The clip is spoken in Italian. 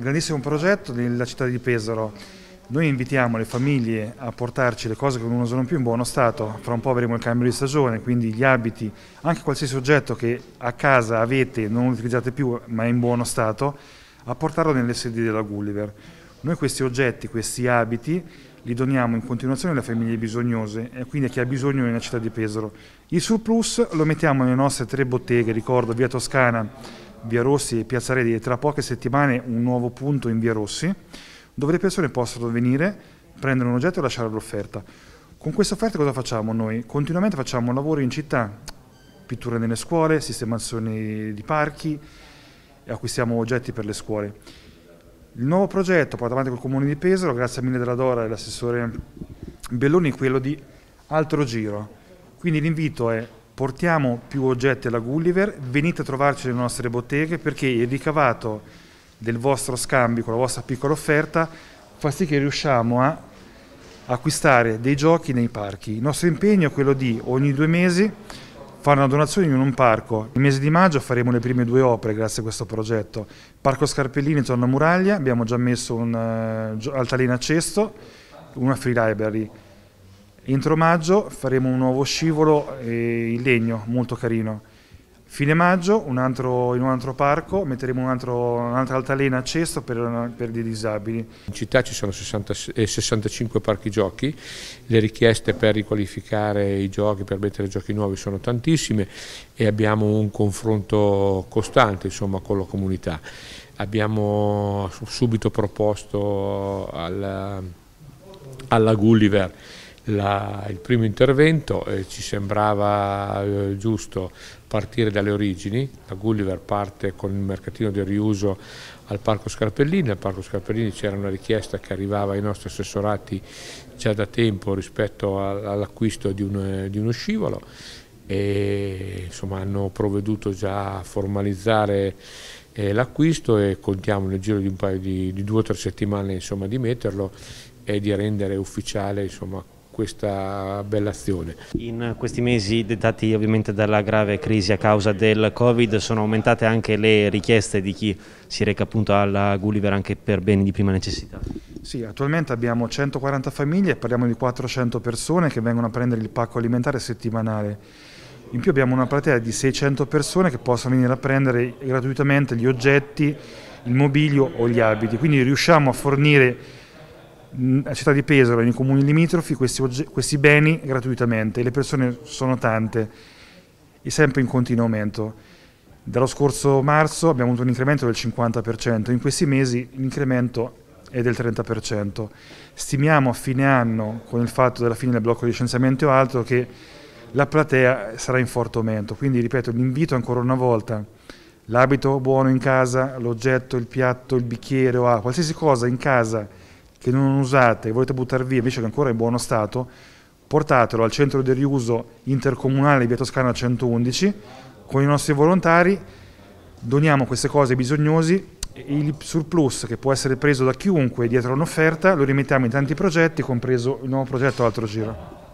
Grandissimo progetto della città di Pesaro. Noi invitiamo le famiglie a portarci le cose che non usano più in buono stato, fra un po' avremo il cambio di stagione, quindi gli abiti, anche qualsiasi oggetto che a casa avete e non utilizzate più ma è in buono stato, a portarlo nelle sedi della Gulliver. Noi questi oggetti, questi abiti, li doniamo in continuazione alle famiglie bisognose e quindi a chi ha bisogno nella città di Pesaro. Il surplus lo mettiamo nelle nostre tre botteghe, ricordo, via Toscana Via Rossi e Piazza Redi e tra poche settimane un nuovo punto in Via Rossi, dove le persone possono venire, prendere un oggetto e lasciare l'offerta. Con questa offerta cosa facciamo noi? Continuamente facciamo lavori in città, pitture nelle scuole, sistemazioni di parchi, e acquistiamo oggetti per le scuole. Il nuovo progetto portato avanti col Comune di Pesaro, grazie a mille della Dora e l'assessore Belloni, è quello di altro giro. Quindi l'invito è portiamo più oggetti alla Gulliver, venite a trovarci nelle nostre botteghe perché il ricavato del vostro scambio con la vostra piccola offerta fa sì che riusciamo a acquistare dei giochi nei parchi. Il nostro impegno è quello di ogni due mesi fare una donazione in un parco. Nel mese di maggio faremo le prime due opere grazie a questo progetto. Parco Scarpellini intorno a Muraglia, abbiamo già messo un uh, altalena a cesto, una free library Entro maggio faremo un nuovo scivolo eh, in legno, molto carino. Fine maggio un altro, in un altro parco metteremo un'altra un altalena a cesto per, per, dei disabili. In città ci sono 60, 65 eh, parchi giochi, le richieste per riqualificare i giochi, per mettere giochi nuovi sono tantissime e abbiamo un confronto costante insomma, con la comunità. Abbiamo subito proposto alla, alla Gulliver la, il primo intervento eh, ci sembrava eh, giusto partire dalle origini, la Gulliver parte con il mercatino del riuso al Parco Scarpellini, al Parco Scarpellini c'era una richiesta che arrivava ai nostri assessorati già da tempo rispetto all'acquisto di, eh, di uno scivolo e insomma hanno provveduto già a formalizzare eh, l'acquisto e contiamo nel giro di, un paio di, di due o tre settimane insomma, di metterlo e di rendere ufficiale insomma, questa bella azione. In questi mesi dettati ovviamente dalla grave crisi a causa del Covid sono aumentate anche le richieste di chi si reca appunto alla Gulliver anche per beni di prima necessità? Sì, attualmente abbiamo 140 famiglie, parliamo di 400 persone che vengono a prendere il pacco alimentare settimanale. In più abbiamo una platea di 600 persone che possono venire a prendere gratuitamente gli oggetti, il mobilio o gli abiti, quindi riusciamo a fornire la città di Pesaro e nei comuni limitrofi questi, questi beni gratuitamente. Le persone sono tante e sempre in continuo aumento. Dallo scorso marzo abbiamo avuto un incremento del 50%, in questi mesi l'incremento è del 30%. Stimiamo a fine anno, con il fatto della fine del blocco di licenziamento o altro, che la platea sarà in forte aumento. Quindi, ripeto, l'invito ancora una volta, l'abito buono in casa, l'oggetto, il piatto, il bicchiere o ah, qualsiasi cosa in casa che non usate, e volete buttare via, invece che ancora è in buono stato, portatelo al centro di riuso intercomunale via Toscana 111 con i nostri volontari, doniamo queste cose ai bisognosi e il surplus che può essere preso da chiunque dietro un'offerta lo rimettiamo in tanti progetti, compreso il nuovo progetto Altro Giro.